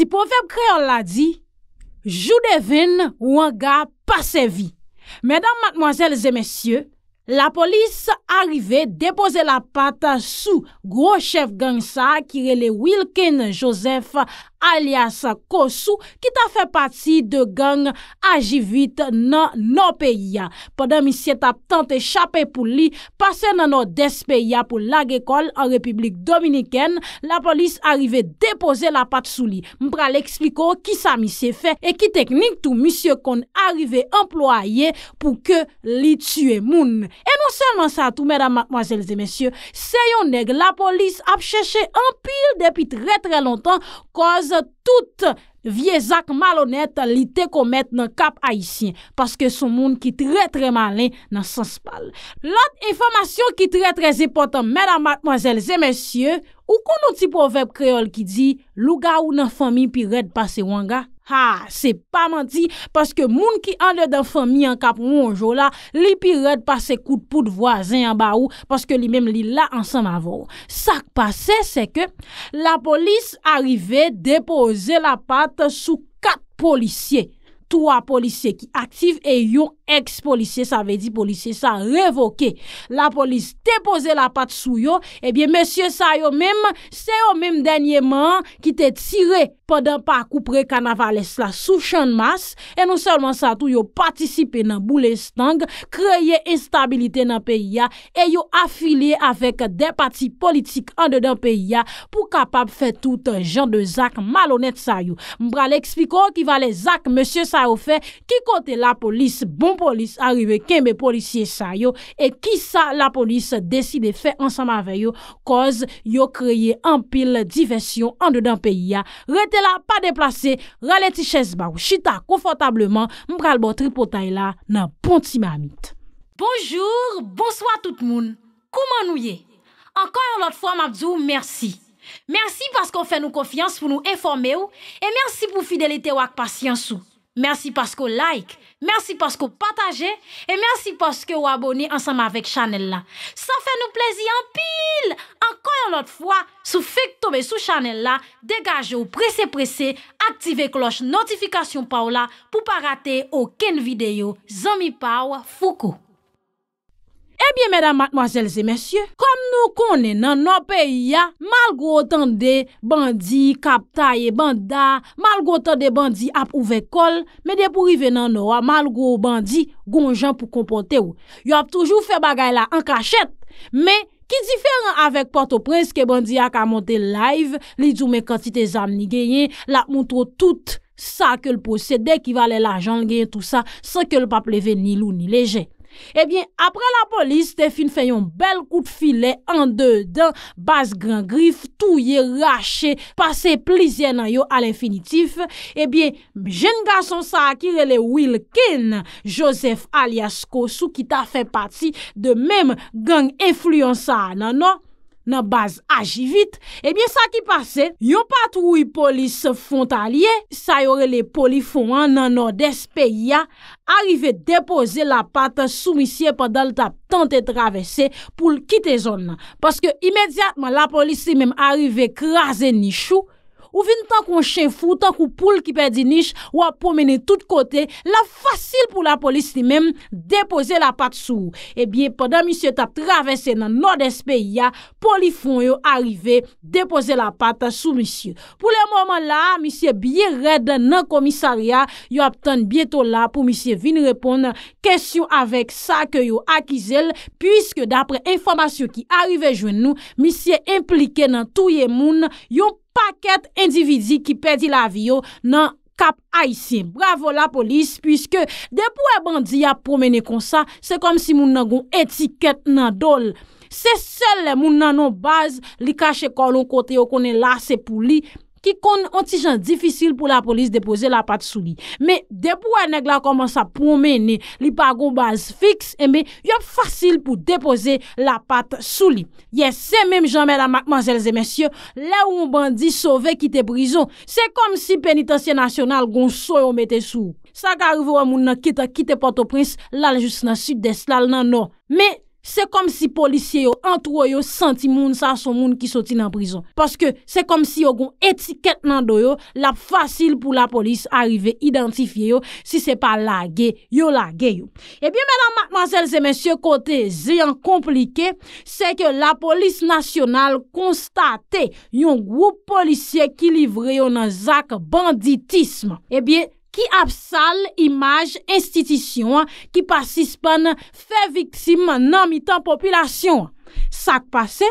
Si profep kreol la di, jou devine ou an ga pa se vi. Medan matmoazel zemesye, la polis arive depoze la pata sou gro chef gangsa kirele Wilkin Joseph A. alias Kosou, ki ta fè pati de gang ajivit nan nou peyya. Poden misye ta tante chapè pou li pase nan nou des peyya pou lage kol an Republik Dominiken, la polis arive depose la pat sou li. Mbra l'ekspliko ki sa misye fè e ki teknik tou misye kon arive employe pou ke li tue moun. E nou selman sa tou, mèdam mwazèl zè mèsyè, se yon neg la polis ap chèche an pil depi trè trè lontan, koz tout viezak malonet li te komet nan kap aisyen paske sou moun ki tre tre malen nan sens pal. Lot informasyon ki tre tre zepot mena matmazel zemensye ou konon ti proverb kreol ki di lou ga ou nan fami pi red pase wanga? Ha, se pa manti, paske moun ki anle dan fami an kap moun jou la, li pi red pase kout pout vwazen an ba ou, paske li mem li la ansan avon. Sa k pase, se ke, la polis arrive depose la pat sou kap polisye. Tou a polisye ki aktif e yon eks polisye, sa ve di polisye, sa revoke. La polis depose la pat sou yo, e bien, monsye sa yo mem, se yo mem denye man ki te tiret. pandan pa koupre kanavale sla sou chan mas, e nou selman sa tou yo patisipe nan boule stang, kreye estabilite nan peyi ya, e yo afile avek de pati politik an de dan peyi ya, pou kapab fe tout jan de zak malonet sa yo. Mbra le ekspiko ki vale zak, msye sa yo fe, ki kote la polis, bon polis, arive keme polisye sa yo, e ki sa la polis deside fe ansama veyo, koz yo kreye an pil diversyon an de dan peyi ya. Rete, la pa deplase, rale ti ches ba ou, chita konfotableman, mpral bo tripotay la nan pon ti mamit. Bonjour, bonsoi tout moun, kouman nou ye? Ankon yon lot fwa mabdou, mersi. Mersi pas kon fe nou konfians pou nou informe ou, e mersi pou fidelite wak pas yansou. Mersi paskou like, mersi paskou pataje, e mersi paskou aboni ansama vek chanel la. Sa fè nou plezi anpil! Anko yon lot fwa, sou fik tobe sou chanel la, degaje ou prese prese, aktive kloche notifikasyon pa ou la, pou pa rate ou ken videyo. Zomi pa ou, foko! Ebyen eh mèdam matmoazèl zè mèsyè, kom nou konnen nan nou peyi ya, malgo otan de bandi kap ta ye bandar, malgo otan de bandi ap ouve kol, mède pou rive nan nou a malgo bandi gonjan pou kompote ou. Yo ap toujou fe bagay la an kachet, mè ki diferan avek Port-au-Prince ke bandi ak a montè live, li djoume kantite zam ni genyen, la moutro tout sa ke l'posede ki vale l'ajan genyen tout sa, sa ke l'pa pleve ni lou ni lejen. Ebyen, eh apre la polis, te fin fè yon bel kout filè, an de dan, bas gran grif, touye, rache, pase plizye nan yo al infinitif, ebyen, eh jen gason sa akirele Wilkin, Joseph Aliasko, sou ki ta fè pati de mem gang efluyonsa nanon. Non? nan baz aji vit, ebyen sa ki pase, yo pat wouy polis fonta liye, sa yore le polis foun an nan Nodespe ya, arive depose la pat soumissye padal ta tante travesse pou l kite zon nan. Paske imediatman la polis si menm arive krasen nishou, Ou vin tan kon chen fou, tan kon poul ki perdi nish, ou ap pomeni tout kote, la fasil pou la polis li menm depose la pat sou. Ebyen, eh padan misye tap travesse nan Nord-SPA, polifon yo arrive depose la pat sou misye. Pou le mouman la, misye biye red nan komisaria, yo aptan bieto la pou misye vin repon kèsyon avek sa ke yo akizel, pwiske dapre informasyon ki arrive jwen nou, misye implike nan touye moun, yo pomeni. paket endividi ki pedi la viyo nan kap Aisyen. Bravo la polis, pwiske de pou e bandi a promene kon sa, se kom si moun nan goun etiket nan dol. Se sel moun nan nan baz li kache kolon kote yo konen la se pou li, pwiske de pou e bandi a promene kon sa, Ki kon an tijan difisil pou la polis depoze la pat sou li. Me, debou an neg la koman sa pou mene, li pa gounbaz fiks, e me, yon fasil pou depoze la pat sou li. Yes, se menm jame la makmanjelze mensyo, la ou mou bandi sove kite brison. Se kom si penitansye nasyonal goun so yon mette sou. Sa ka rivo an moun nan kite kite pato prins, la jous nan sud de slal nan nor. Me, Se kom si polisye yo entro yo senti moun sa son moun ki soti nan prizon. Paske se kom si yo goun etiket nan do yo, la fasil pou la polis arrive identifiye yo. Si se pa lage, yo lage yo. Ebyen menan matmazel se monsye kote ziyan komplike, se ke la polis nasyonal konstate yon gwo polisye ki livre yo nan zak banditisme. Ebyen. Eh Ki apsal imaj institisyon ki pasispan fe viksim nan mitan populasyon. Sak pase,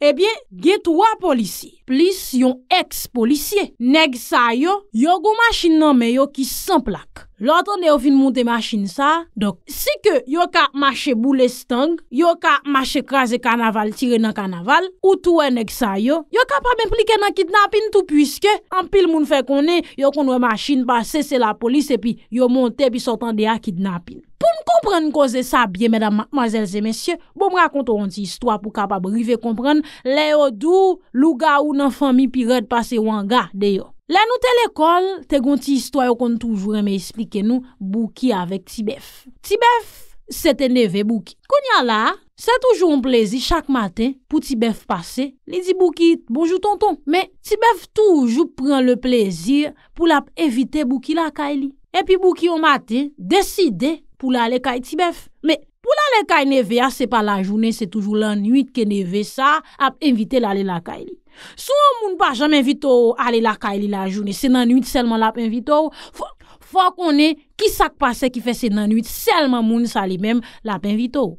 ebyen get wapolisi. Plis yon eks-polisye. Neg sa yo, yo gou machin nan me yo ki sanplak. Lantan de yo fin monte machin sa, si ke yo ka mache boule stang, yo ka mache kraze kanaval tire nan kanaval, ou tou enek sa yo, yo ka pa beplike nan kidnapin tou pwiske, an pil moun fe konen, yo konwe machin pa sese la polis epi yo monte pi sotan de a kidnapin. Po bon, m kompren konze sa bie medan mazelze mesye, bo m rakonto an ti istwa pou ka pa brive kompren le yo dou luga ou nan fami pi red pase wanga de yo. La nou tel ekol, te gon ti histoy yo kon toujou reme esplike nou Buki avèk Tibef. Tibef, se te neve Buki. Konya la, se toujou mplezi chak maten pou Tibef pase, li di Buki, bonjou tonton. Me, Tibef toujou pren le plezir pou la evite Buki la kay li. E pi Buki yon maten, deside pou la ale kay Tibef. Me. Pou la le kay ne ve a, se pa la jounen, se toujou lan nuit ke ne ve sa ap envite la le la kay li. Sou an moun pa jamin vito ou ale la kay li la jounen, se nan nuit selman la ap envito ou, fwa konen ki sak pase ki fe se nan nuit selman moun sa li menm la ap envito ou.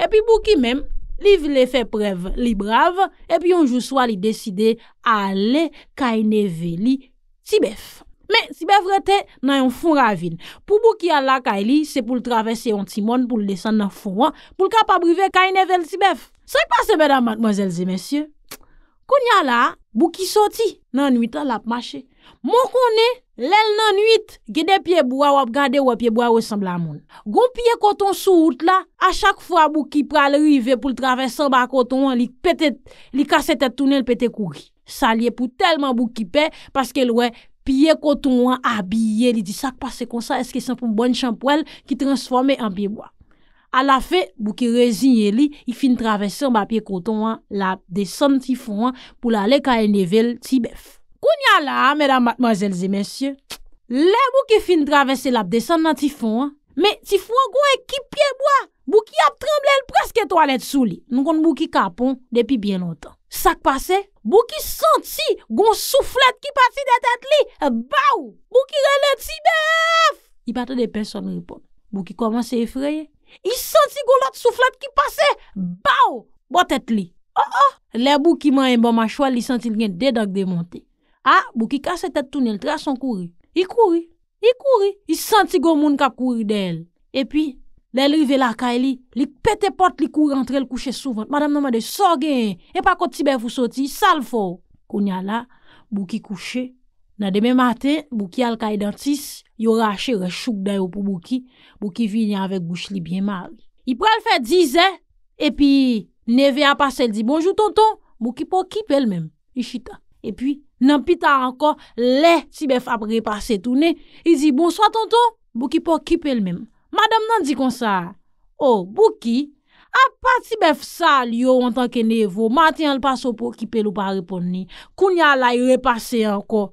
E pi pou ki menm, li vile fe prev li brav, e pi yonjou swa li deside ale kay ne ve li ti bef. Men, sibev rete nan yon fon ravine. Pou bou ki al la ka e li, se pou l travese yon timon pou l desen nan fon wan, pou l ka pa brive kain e vel sibev. Sa yi pase, bedan madmozelze, mensyen? Konya la, bou ki soti nan nwita la p'mache. Mon konen, l el nan nwit, gede pieboua wap gade wap pieboua wesamb la moun. Gon piye koton sou out la, a chak fwa bou ki pral rive pou l travese sa ba koton wan, li kase te tunel pete kouri. Sa li e pou telman bou ki pe, paske l wey, Piye koton an abye li disak pase konsa eske san pou m bon chanpou el ki transforme an piye mwa. A la fe, bou ki rezine li, i fin travese an ba piye koton an la ap desen ti fon an pou la le ka enevel ti bef. Koun ya la, medan matmazelze mensyen, le bou ki fin travese la ap desen nan ti fon an, me ti fon gwen ki piye mwa, bou ki ap tremble el preske toalet sou li, nou kon bou ki kapon depi bien notan. Sak pase, bou ki santi goun souflet ki pati de tet li, eh, bou ki rele ti bev. I pati de peson ripot, bou ki koman se efraye. I santi goun lot souflet ki pase, bou, bo tet li. Oh, oh. Le bou ki man yon bon machwal, i santi l gen dedak de monte. A, bou ki kase tet tunel, tra son kouri. I kouri, i kouri, i santi goun moun kap kouri de el. E pi... La el rive la ka e li, li pete pot li kou rentre, el kouche souvant. Madame nomade, so gen, e pa kou tibèf ou soti, sal fò. Koun ya la, bou ki kouche, na demè matè, bou ki al ka identis, e yo rache rechouk dayo pou bou ki, bou ki vini anvek bouch li bien mal. I prel fè dizè, e pi neve apase, el di bonjou tonton, bou ki pou kip el mèm, i chita. E pi nan pita anko, le tibèf apre pase toune, il di bonso tonton, bou ki pou kip el mèm. Madame nan di kon sa, ou, oh, bou ki, a pati bef sa li yo an tanke nevo, matin an l pasopo ki pel ou pa repon ni, kounya la y repase anko,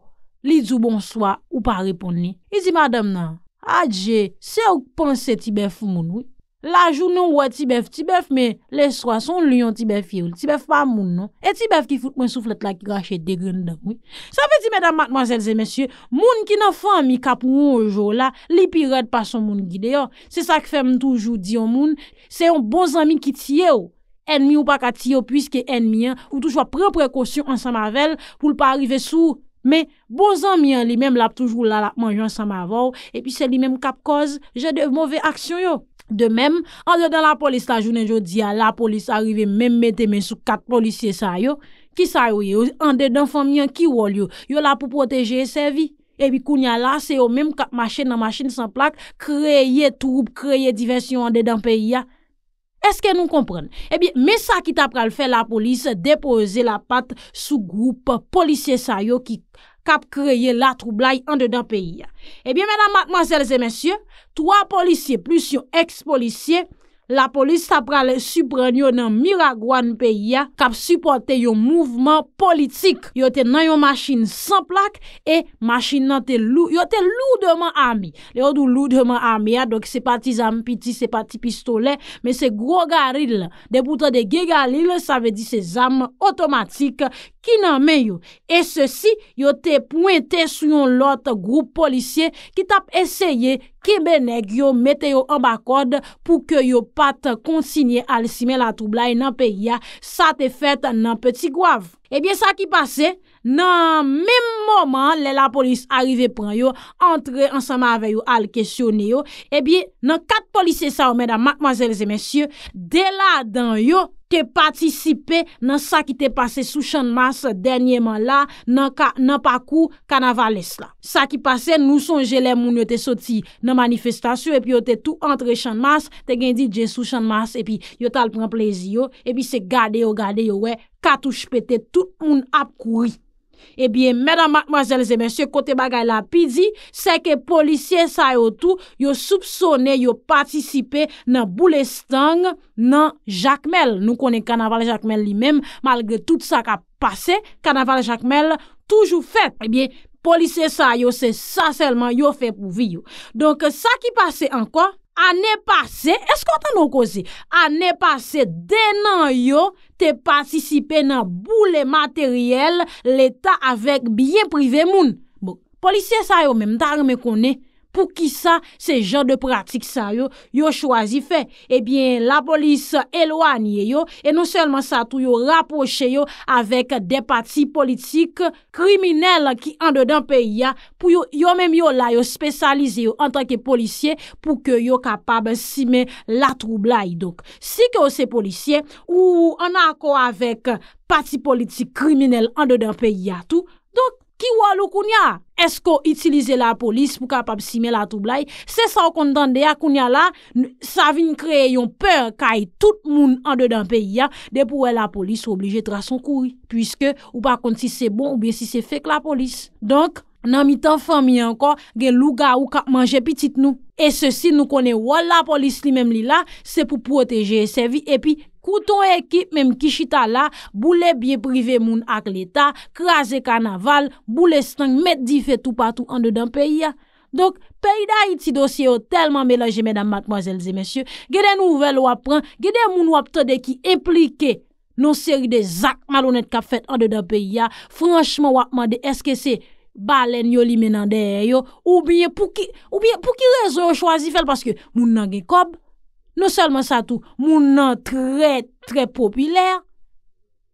li zou bon swa ou pa repon ni. I di madame nan, adje, se ou panse ti bef moun wou, La joun nou wè ti bèf, ti bèf mè, lè swa son lè yon ti bèf yon, ti bèf pa moun non, e ti bèf ki foute mwen souflet la ki rachè degren de mwen. Sa fè ti mèdam mademoiselles et messieurs, moun ki nan fèm mi kap moun oujou la, li pi rèd pa son moun gidè yon. Se sa ki fèm toujou di yon moun, se yon bon zami ki tiyè ou, ennmi ou pa ka tiyè ou, pwiske ennmi yon ou toujwa pre prekosyon an sa mavel pou l pa arrive sou, mè bon zami yon li mèm lap toujou la lap manjou an sa mavel, e pi se li mèm kap koz De menm, an de dan la polis la jounen jodi ya, la polis arive menm mette menm sou kat polisye sa yo, ki sa yo yo, an de dan famyen ki wol yo, yo la pou proteje se vi. Ebi kounya la, se yo menm kat masjen nan masjen san plak, kreye troub, kreye diversyon an de dan peyi ya. Eske nou kompren? Ebi, me sa ki ta pral fe la polis, depoze la pat sou group polisye sa yo ki... kap kreye la troublai an dedan peyi ya. Ebyen menan matmazelze mensyen, 3 polisye plus yo ex-polisye, la polis tap prale supran yo nan miragwan peyi ya, kap suporte yo mouvman politik. Yo te nan yo masin sanplak, e masin nan te lou, yo te lou de man ambi. Yo do lou de man ambi ya, dok se pati zanm piti, se pati pistole, men se gro garil, de boutan de ge garil, sa ve di se zanm otomatik, Ki nan men yo? E se si, yo te pointe sou yon lot group policye ki tap eseye kebe neg yo mete yo an bakod pou ke yo pat konsinye al sime la tublay nan pe ya sa te fet nan peti gwav. Ebyen eh sa ki pase? nan mèm mòman lè la polis arrive pran yo, antre ansama avè yo al kesyon yo, e bi nan kat polisè sa ou mèdam, makmazèl zè mèsyè, dè la dan yo te patisipe nan sa ki te pase sou chanmas dènyèman la nan pakou kanavalès la. Sa ki pase, nou son jelè moun yo te soti nan manifestasyon, e pi yo te tou antre chanmas, te gen di dje sou chanmas, e pi yo tal pran plezi yo, e pi se gade yo, gade yo, wè, Katouche pete, tout moun ap koui. Ebyen, mèdamak, mazelze, mèsyè, kote bagay la pidi, se ke polisye sa yo tou, yo soupsone, yo patisipe nan Boulestang, nan Jacquemelle. Nou konen kanaval Jacquemelle li mèm, malge tout sa ka pase, kanaval Jacquemelle toujou fèt. Ebyen, polisye sa yo, se sa selman yo fè pou vi yo. Donke, sa ki pase an kwa? Ane pase, esko tanon kozi, ane pase denan yo te pasisipe nan boule materyel leta avek biye prive moun. Bok, polisye sa yo men, mta reme kone. Pou ki sa se jan de pratik sa yo yo chwazi fe? Ebyen la polis elo anye yo E non selman sa tou yo raposhe yo Avèk de pati politik kriminel ki an de den peyi ya Pou yo yo menm yo la yo spesalize yo an tanke polisye Pou ke yo kapab simen la troublai Si ke yo se polisye ou an akou avèk pati politik kriminel an de den peyi ya Pou ki sa se jan de pratik sa yo Ki wò lò koun ya? Esko itilize la polis pou kapap si me la toublai? Se sa wò kontan de ya koun ya la, sa vin kreye yon pèr kaj tout moun an de dan peyi ya de pou wè la polis wò oblije tra son koui. Puiske wò pa konti se bon ou bien se se fek la polis. Donk nan mi tan fami an kon gen lou ga wò kap manje pitit nou. E se si nou konen wò la polis li mem li la, se pou proteje e se vi epi. Ou ton ekip, mem Kishita la, boule biye prive moun ak l'Etat, krasi kanaval, boule stang met di fe tout patou an de dan peyi ya. Donk, peyi da iti dosye yo telman melaje, mèdam matmoazelze, mèsyo. Gede nouvel wap pran, gede moun wap tade ki implike non seri de zak malonet kap fet an de dan peyi ya. Franchman wap mwade eske se balen yoli menande yo, ou bie pou ki rezo yo chwazi fel, paske moun nan ge kob. Non salman sa tou, moun nan tre, tre popyler.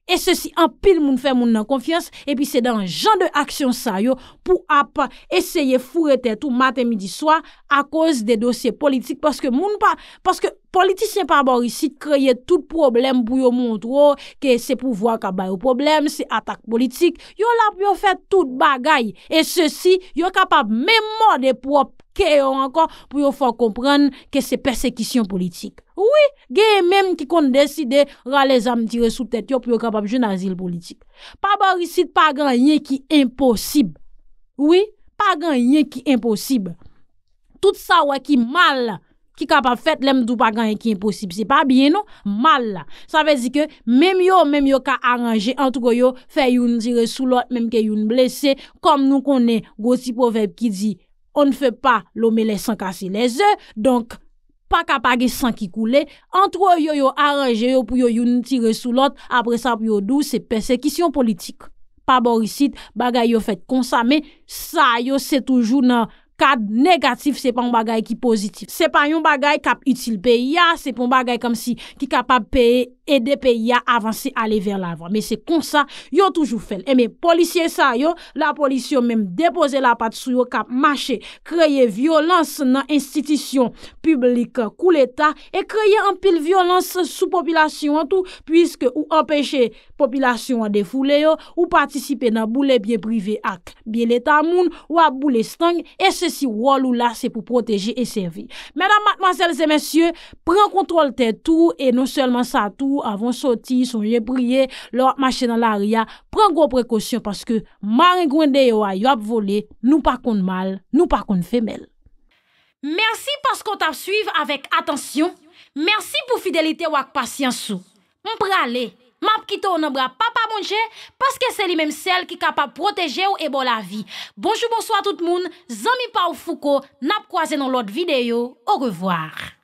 E se si an pil moun fe, moun nan konfians, e pi se dan jan de aksyon sa yo pou a pa eseye furete tou maten midi swa a koz de dosye politik paske moun pa, paske Politisyen pa borisit kreye tout problem pou yo montro ke se pou vwa kabay ou problem, se atak politik. Yo la pou yo fè tout bagay. E se si, yo kapab mè mò de pwop ke yo ankon pou yo fò komprèn ke se persekisyon politik. Oui, geye mèm ki kon deside ralè zanm tire sou tèt yo pou yo kapab jè nan zil politik. Pa borisit pa gran yè ki imposib. Oui, pa gran yè ki imposib. Tout sa wè ki mal la. Ki kapap fèt, lèm dù pa gan yon ki imposib. Se pa biye nou, mal la. Sa fè zi ke, mèm yo, mèm yo ka aranje, an tou ko yo, fè yon tire sou lot, mèm ke yon blèse. Kom nou konè, gòsi pofèb ki di, on fè pa lòmè lè san kase lè zè, donk, pa kapage san ki koule. An tou yo yo aranje yo pou yo yon tire sou lot, apre sa pou yo dou, se persekisyon politik. Pa borisit, bagay yo fèt konsame, sa yo se toujou nan... Kad negatif, se pa yon bagay ki pozitif. Se pa yon bagay kap util peya, se pa yon bagay kom si ki kap ap peye ede peya avanse ale ver la vo. Me se konsa, yo toujou fel. Eme, polisye sa yo, la polisyo mem depose la pat sou yo kap mache kreye violans nan institisyon publik kou l'Etat e kreye anpil violans sou popilasyon an tou, pwiske ou apèche popilasyon an defoule yo, ou patisipe nan boule bie prive ak bie l'Etat moun, ou ap boule stang ese. se si wol ou la, se pou proteje e serve. Mèdam, mademoiselles et mèsyè, pren kontrol te tou, e nou sèlman sa tou, avon soti, son jèbriye, lò ap mache nan l'aria, pren gwo prekosyon, paske marin gwen de yo a yo ap vole, nou pa kon mal, nou pa kon femel. Mèsi paskont ap suive avèk atensyon, mèsi pou fidelite wak pasyansou. Mpralè! map kito ou nabra papa mounche, paske se li menm sel ki kapap proteje ou ebo la vi. Bonjou bonso a tout moun, zami pa ou fouko, nap kwa ze nan lot videyo, ou revoar.